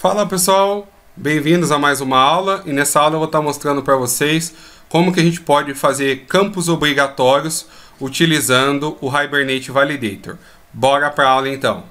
Fala pessoal, bem-vindos a mais uma aula e nessa aula eu vou estar mostrando para vocês como que a gente pode fazer campos obrigatórios utilizando o Hibernate Validator. Bora para a aula então!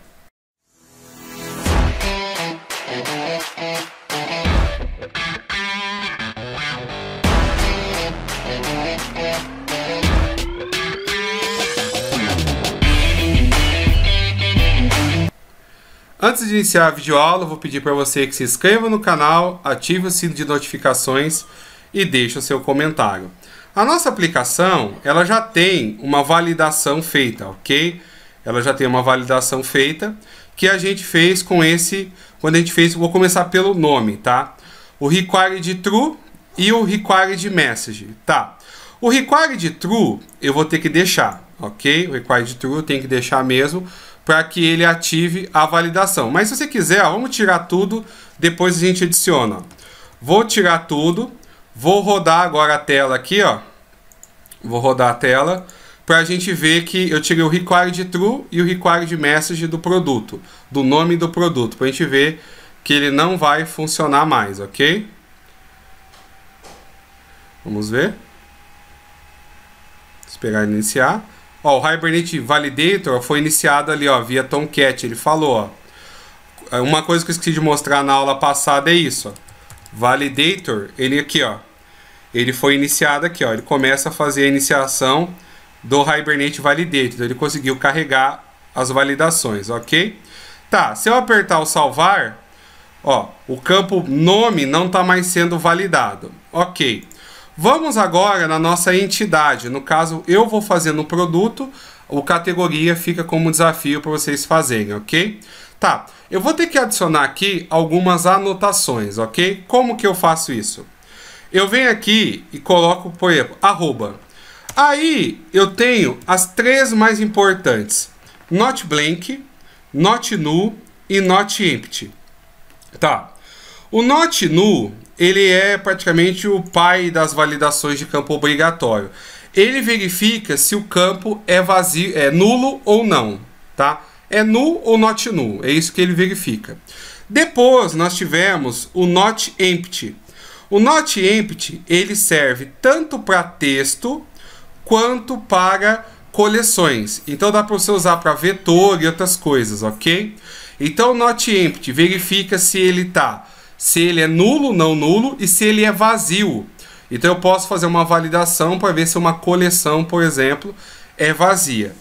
Antes de iniciar a videoaula, vou pedir para você que se inscreva no canal, ative o sino de notificações e deixe o seu comentário. A nossa aplicação, ela já tem uma validação feita, ok? Ela já tem uma validação feita que a gente fez com esse, quando a gente fez, vou começar pelo nome, tá? O required true e o required message, tá? O required true eu vou ter que deixar, ok? O required true eu tenho que deixar mesmo, para que ele ative a validação. Mas se você quiser, ó, vamos tirar tudo, depois a gente adiciona. Vou tirar tudo, vou rodar agora a tela aqui, ó. Vou rodar a tela para a gente ver que eu tirei o required true e o required message do produto, do nome do produto, para a gente ver que ele não vai funcionar mais, ok? Vamos ver. Esperar iniciar. Ó, o Hibernate Validator foi iniciado ali, ó, via Tomcat. Ele falou, ó. É, uma coisa que eu esqueci de mostrar na aula passada é isso, ó. Validator, ele aqui, ó. Ele foi iniciado aqui, ó. Ele começa a fazer a iniciação do Hibernate Validator. Então, ele conseguiu carregar as validações, ok? Tá, se eu apertar o salvar, ó, o campo nome não está mais sendo validado. Ok. Vamos agora na nossa entidade. No caso, eu vou fazer no produto, o categoria fica como desafio para vocês fazerem, ok? Tá, eu vou ter que adicionar aqui algumas anotações, ok? Como que eu faço isso? Eu venho aqui e coloco, por exemplo, arroba. Aí eu tenho as três mais importantes: not blank, not null e not empty. Tá. O not null ele é praticamente o pai das validações de campo obrigatório. Ele verifica se o campo é vazio, é nulo ou não, tá? É null ou not null, é isso que ele verifica. Depois nós tivemos o not empty. O not empty, ele serve tanto para texto quanto para coleções. Então dá para você usar para vetor e outras coisas, ok? Então o not empty verifica se ele está se ele é nulo, não nulo e se ele é vazio. Então eu posso fazer uma validação para ver se uma coleção, por exemplo, é vazia.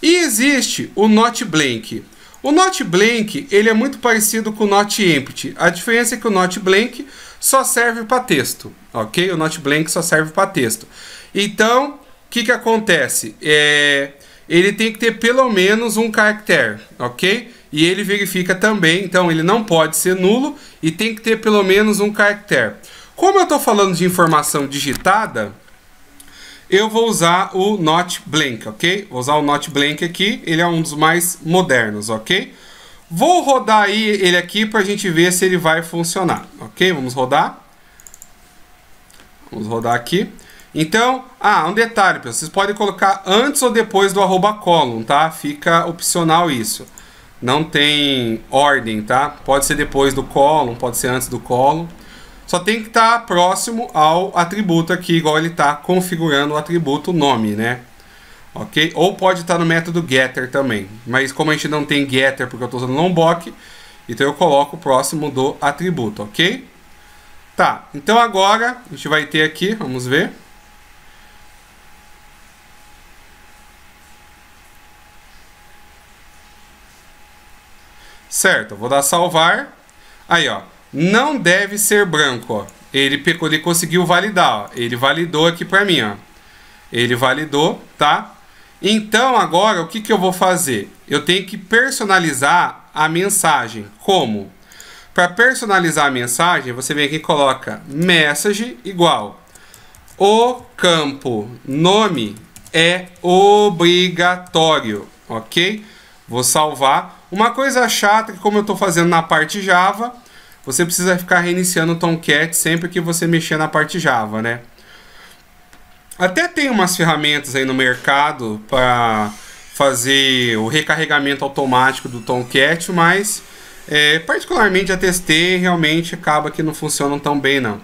E existe o not blank. O not blank ele é muito parecido com o not empty. A diferença é que o not blank só serve para texto, ok? O not blank só serve para texto. Então, o que, que acontece? É, ele tem que ter pelo menos um caractere, ok? e ele verifica também, então ele não pode ser nulo e tem que ter pelo menos um caractere. Como eu estou falando de informação digitada, eu vou usar o Not Blank, ok? Vou usar o Not Blank aqui, ele é um dos mais modernos, ok? Vou rodar aí ele aqui para a gente ver se ele vai funcionar, ok? Vamos rodar. Vamos rodar aqui. Então, ah, um detalhe, pessoal, vocês podem colocar antes ou depois do arroba column, tá? Fica opcional isso. Não tem ordem, tá? Pode ser depois do column, pode ser antes do column. Só tem que estar tá próximo ao atributo aqui, igual ele está configurando o atributo nome, né? Ok? Ou pode estar tá no método getter também. Mas como a gente não tem getter porque eu estou usando lombok, então eu coloco próximo do atributo, ok? Tá, então agora a gente vai ter aqui, vamos ver. Certo, vou dar salvar. Aí, ó. Não deve ser branco, ó. Ele, pegou, ele conseguiu validar, ó. Ele validou aqui para mim, ó. Ele validou, tá? Então, agora, o que, que eu vou fazer? Eu tenho que personalizar a mensagem. Como? Para personalizar a mensagem, você vem aqui e coloca message igual. O campo nome é obrigatório, ok? Vou salvar. Uma coisa chata é que como eu estou fazendo na parte Java, você precisa ficar reiniciando o Tomcat sempre que você mexer na parte Java, né? Até tem umas ferramentas aí no mercado para fazer o recarregamento automático do Tomcat, mas é, particularmente já testei realmente acaba que não funcionam tão bem não.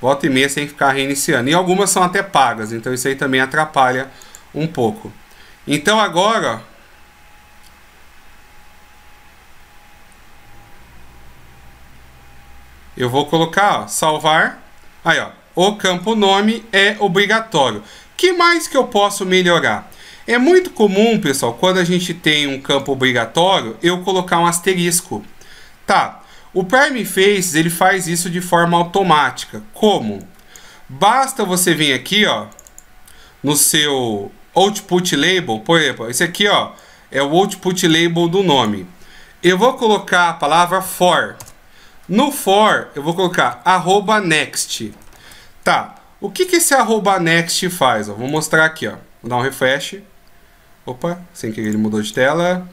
Volta e meia sem ficar reiniciando. E algumas são até pagas, então isso aí também atrapalha um pouco. Então agora Eu vou colocar, ó, salvar. Aí, ó, o campo nome é obrigatório. Que mais que eu posso melhorar? É muito comum, pessoal, quando a gente tem um campo obrigatório, eu colocar um asterisco. Tá. O Prime Faces ele faz isso de forma automática. Como? Basta você vir aqui, ó, no seu output label, por exemplo, esse aqui, ó, é o output label do nome. Eu vou colocar a palavra for. No for, eu vou colocar arroba next. Tá, o que, que esse arroba next faz? Ó, vou mostrar aqui, ó. Vou dar um refresh. Opa, sem querer ele mudou de tela.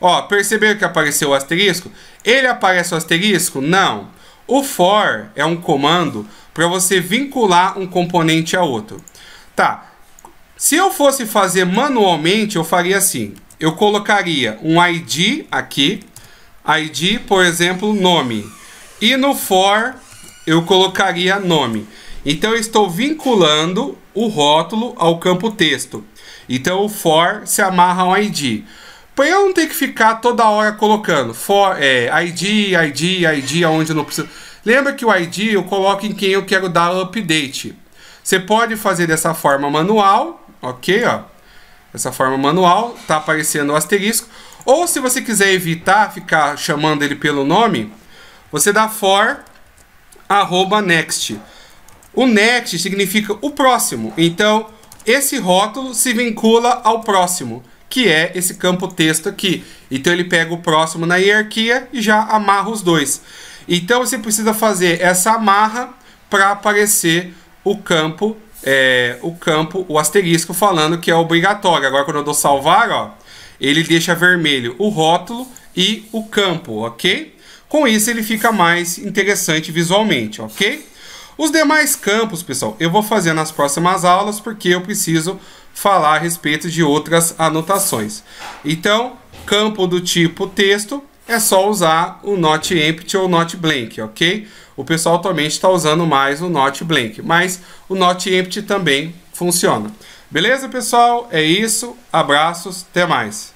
Ó, perceberam que apareceu o asterisco? Ele aparece o asterisco? Não. O for é um comando para você vincular um componente a outro. Tá, se eu fosse fazer manualmente, eu faria assim. Eu colocaria um ID aqui. ID, por exemplo, nome. E no for eu colocaria nome. Então eu estou vinculando o rótulo ao campo texto. Então o for se amarra ao ID. Para eu não ter que ficar toda hora colocando for, é, ID, ID, ID, aonde eu não preciso. Lembra que o ID eu coloco em quem eu quero dar update. Você pode fazer dessa forma manual, ok? Ó. Essa forma manual, tá aparecendo o asterisco. Ou se você quiser evitar ficar chamando ele pelo nome, você dá for arroba next. O next significa o próximo. Então, esse rótulo se vincula ao próximo, que é esse campo texto aqui. Então, ele pega o próximo na hierarquia e já amarra os dois. Então, você precisa fazer essa amarra para aparecer o campo, é, o campo, o asterisco falando que é obrigatório. Agora, quando eu dou salvar, ó, ele deixa vermelho o rótulo e o campo, ok? Com isso, ele fica mais interessante visualmente, ok? Os demais campos, pessoal, eu vou fazer nas próximas aulas, porque eu preciso falar a respeito de outras anotações. Então, campo do tipo texto, é só usar o Not Empty ou Not Blank, ok? O pessoal atualmente está usando mais o Not Blank, mas o Not Empty também funciona. Beleza, pessoal? É isso. Abraços. Até mais.